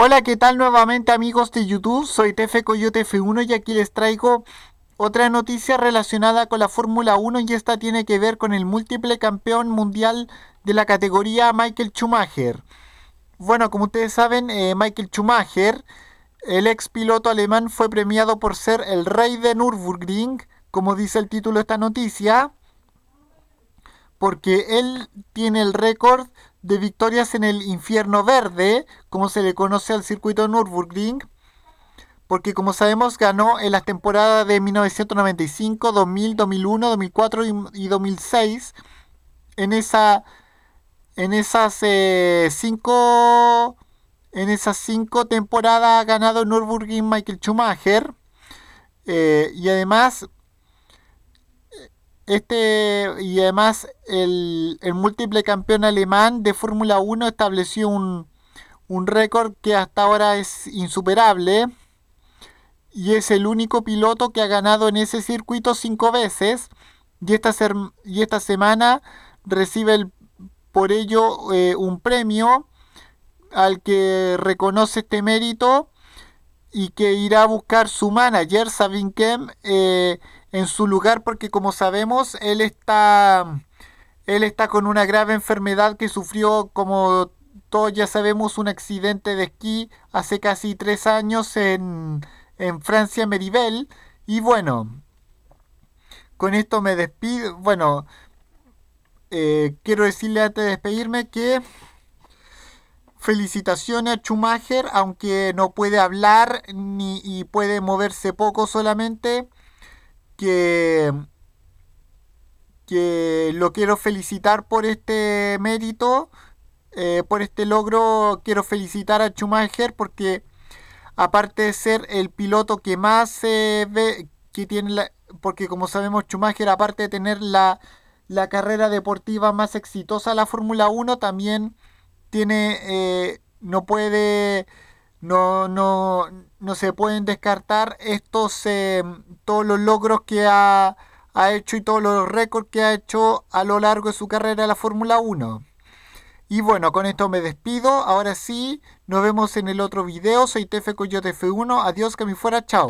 Hola, ¿qué tal nuevamente amigos de YouTube? Soy TF Coyote F1 y aquí les traigo otra noticia relacionada con la Fórmula 1 y esta tiene que ver con el múltiple campeón mundial de la categoría Michael Schumacher. Bueno, como ustedes saben, eh, Michael Schumacher, el ex piloto alemán, fue premiado por ser el rey de Nürburgring, como dice el título de esta noticia, porque él tiene el récord de victorias en el infierno verde, como se le conoce al circuito Nürburgring, porque como sabemos ganó en las temporadas de 1995, 2000, 2001, 2004 y, 2006. En, esa, en esas eh, cinco en esas cinco temporadas ha ganado Nürburgring Michael Schumacher eh, y además este, y además el, múltiple campeón alemán de Fórmula 1 estableció un, récord que hasta ahora es insuperable y es el único piloto que ha ganado en ese circuito cinco veces y esta, ser, y esta semana recibe por ello eh, un premio al que reconoce este mérito y que irá a buscar su manager, Sabin Kem, eh, en su lugar porque como sabemos él está él está con una grave enfermedad que sufrió como todos ya sabemos un accidente de esquí hace casi tres años en, en Francia Meribel y bueno con esto me despido bueno eh, quiero decirle antes de despedirme que felicitaciones a Schumacher aunque no puede hablar ni y puede moverse poco solamente que, lo quiero felicitar por este mérito, eh, por este logro. Quiero felicitar a Schumacher porque aparte de ser el piloto que más se ve, que tiene la, porque como sabemos Schumacher aparte de tener la, carrera deportiva más exitosa la Fórmula 1, también tiene, eh, no puede no, no, se pueden descartar estos, eh, todos los logros que ha, hecho y todos los récords que ha hecho a lo largo de su carrera en la Fórmula 1. Y bueno, con esto me despido. Ahora sí, nos vemos en el otro video. Soy Tefe Coyote F1. Adiós, que me fuera. Chao.